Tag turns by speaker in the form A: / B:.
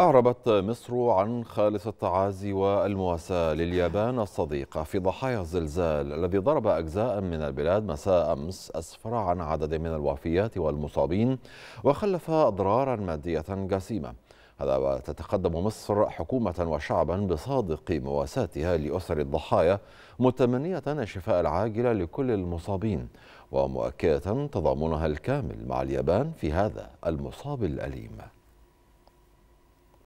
A: أعربت مصر عن خالص التعازي والمواساة لليابان الصديقة في ضحايا الزلزال الذي ضرب أجزاء من البلاد مساء أمس أسفر عن عدد من الوفيات والمصابين وخلف أضرارا مادية جسيمة هذا وتتقدم مصر حكومة وشعبا بصادق مواساتها لأسر الضحايا متمنية الشفاء العاجل لكل المصابين ومؤكدة تضامنها الكامل مع اليابان في هذا المصاب الأليم